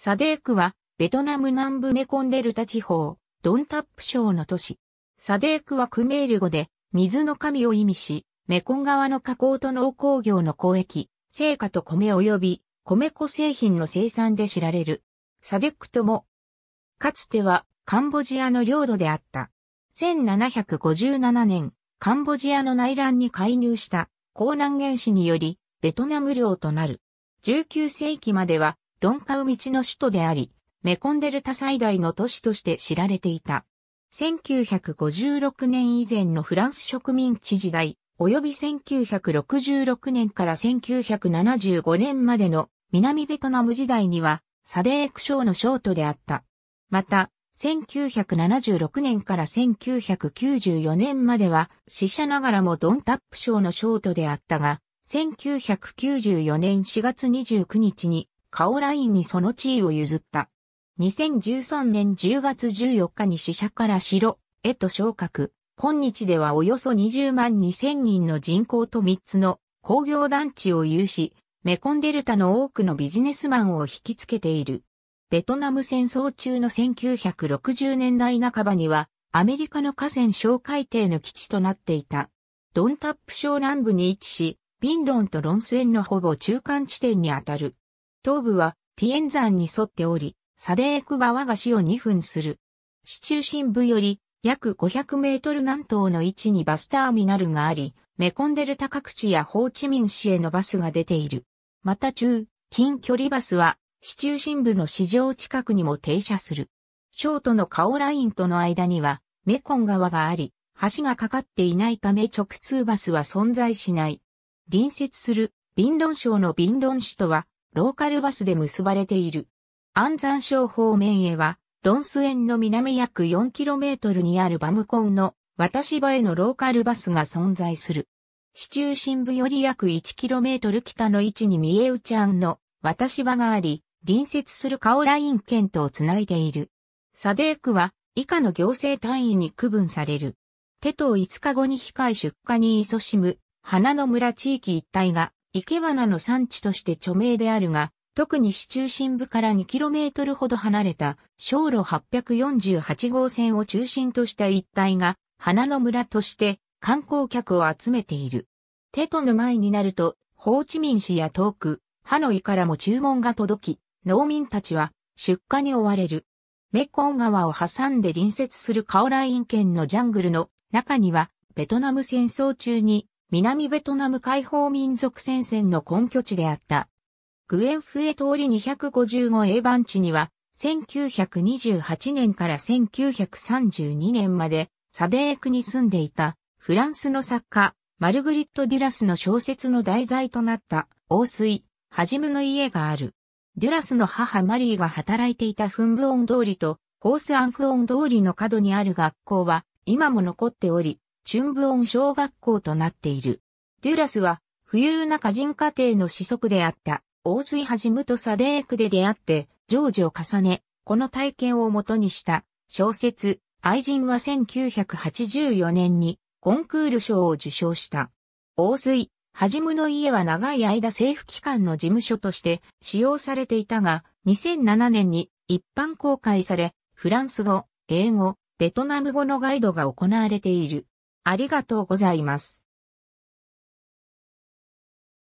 サデークは、ベトナム南部メコンデルタ地方、ドンタップ省の都市。サデークはクメール語で、水の神を意味し、メコン川の河口と農工業の交易、成果と米及び、米粉製品の生産で知られる。サデックとも、かつては、カンボジアの領土であった。1757年、カンボジアの内乱に介入した、江南原始により、ベトナム領となる。19世紀までは、ドンカウ道の首都であり、メコンデルタ最大の都市として知られていた。1956年以前のフランス植民地時代、及び1966年から1975年までの南ベトナム時代には、サデーク省の省都であった。また、1976年から1994年までは、死者ながらもドンタップ省の省都であったが、1994年4月29日にカオラインにその地位を譲った。2013年10月14日に死者から城へと昇格。今日ではおよそ20万2000人の人口と3つの工業団地を有し、メコンデルタの多くのビジネスマンを引きつけている。ベトナム戦争中の1960年代半ばには、アメリカの河川小海底の基地となっていた。ドンタップ省南部に位置し、ビンロンとロンスエンのほぼ中間地点にあたる。東部はティエン山に沿っており、サデーク川が死を2分する。市中心部より約500メートル南東の位置にバスターミナルがあり、メコンデルタ各地やホーチミン市へのバスが出ている。また中、近距離バスは市中心部の市場近くにも停車する。ショートのカオラインとの間にはメコン川があり、橋がかかっていないため直通バスは存在しない。隣接するビンロン省のビンロン市とはローカルバスで結ばれている。安山省方面へは、ロンス園の南約 4km にあるバムコンの渡し場へのローカルバスが存在する。市中心部より約 1km 北の位置に三重内庵の渡し場があり、隣接するカオライン県とつないでいる。サデークは以下の行政単位に区分される。手と5日後に控え出荷に勤しむ花の村地域一帯が生け花の産地として著名であるが、特に市中心部から 2km ほど離れた、小路848号線を中心とした一帯が、花の村として観光客を集めている。テトの前になると、ホーチミン市や遠く、ハノイからも注文が届き、農民たちは出荷に追われる。メコン川を挟んで隣接するカオライン県のジャングルの中には、ベトナム戦争中に南ベトナム解放民族戦線の根拠地であった。グエンフエ通り 255A 番地には、1928年から1932年まで、サデークに住んでいた、フランスの作家、マルグリット・デュラスの小説の題材となった、王水、はじむの家がある。デュラスの母マリーが働いていたフンブオン通りと、ホースアンフオン通りの角にある学校は、今も残っており、チュンブオン小学校となっている。デュラスは、富裕な家人家庭の子息であった、大水はじむとサデークで出会って、成就を重ね、この体験をもとにした小説、愛人は1984年にコンクール賞を受賞した。大水、はじむの家は長い間政府機関の事務所として使用されていたが、2007年に一般公開され、フランス語、英語、ベトナム語のガイドが行われている。ありがとうございます。